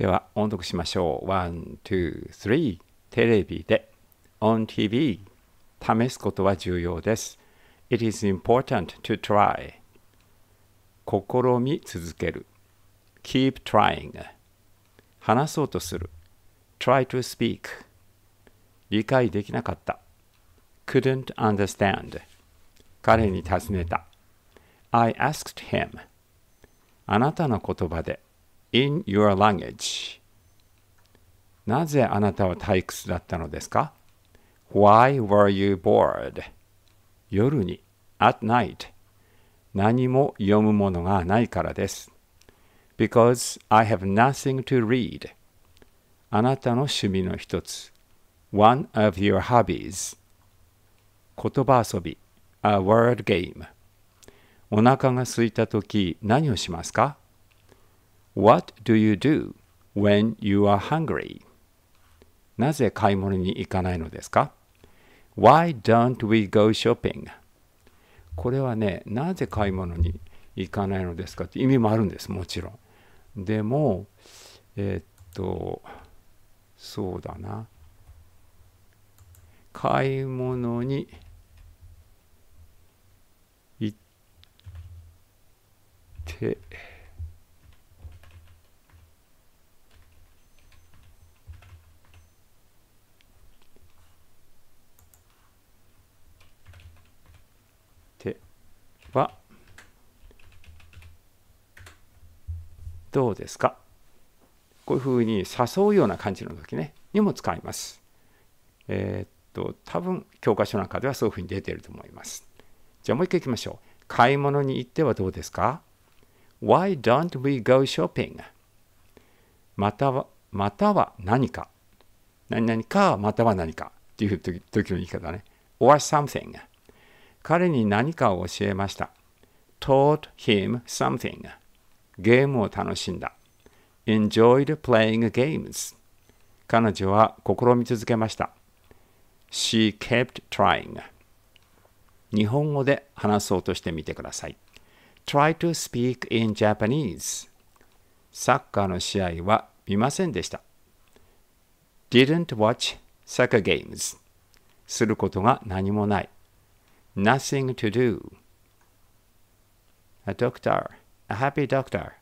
では音読しましょう。1,2,3テレビで on TV 試すことは重要です。It is important to try 試み続ける keep trying 話そうとする try to speak 理解できなかった couldn't understand 彼に尋ねた I asked him あなたの言葉で in your language なぜあなたは退屈だったのですか ?Why were you bored? 夜に、at night。何も読むものがないからです。Because I have nothing to read. あなたの趣味の一つ。One of your hobbies. 言葉遊び。A word game. お腹が空いたとき何をしますか ?What do you do when you are hungry? なぜ買い物に行かないのですか ?Why don't we go shopping? これはね、なぜ買い物に行かないのですかって意味もあるんです、もちろん。でも、えー、っと、そうだな。買い物に行って、どうですかこういうふうに誘うような感じの時ねにも使います。えー、っと多分教科書なんかではそういうふうに出てると思います。じゃあもう一回いきましょう。買い物に行ってはどうですか ?Why don't we go shopping? またはまたは何か何々かまたは何かっていう時の言い方ね。or something 彼に何かを教えました。taught him something ゲームを楽しんだ。enjoyed playing games. 彼女は試み続けました。She kept trying. 日本語で話そうとしてみてください。Try to speak in Japanese. サッカーの試合は見ませんでした。Didn't watch soccer games. することが何もない。Nothing to do. A doctor. a happy doctor.